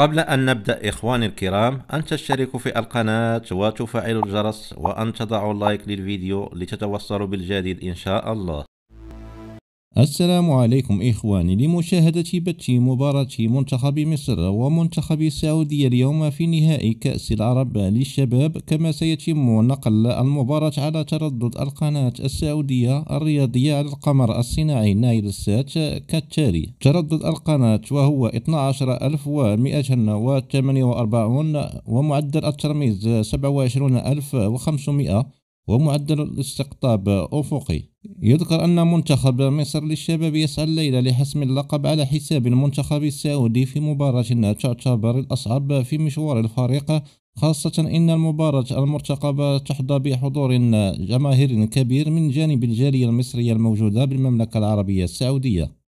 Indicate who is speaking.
Speaker 1: قبل أن نبدأ إخواني الكرام أن تشتركوا في القناة وتفعلوا الجرس وأن تضعوا لايك للفيديو لتتوصلوا بالجديد إن شاء الله
Speaker 2: السلام عليكم إخواني لمشاهدة بث مباراة منتخب مصر ومنتخب السعودية اليوم في نهائي كأس العرب للشباب كما سيتم نقل المباراة على تردد القناة السعودية الرياضية على القمر الصناعي نايل السات كالتالي تردد القناة وهو 12248 ومعدل الترميز 27500 ومعدل الاستقطاب أفقي يذكر أن منتخب مصر للشباب يسعى الليلة لحسم اللقب على حساب المنتخب السعودي في مباراة تعتبر الأصعب في مشوار الفريق خاصة إن المباراة المرتقبة تحظى بحضور جماهير كبير من جانب الجالية المصرية الموجودة بالمملكة العربية السعودية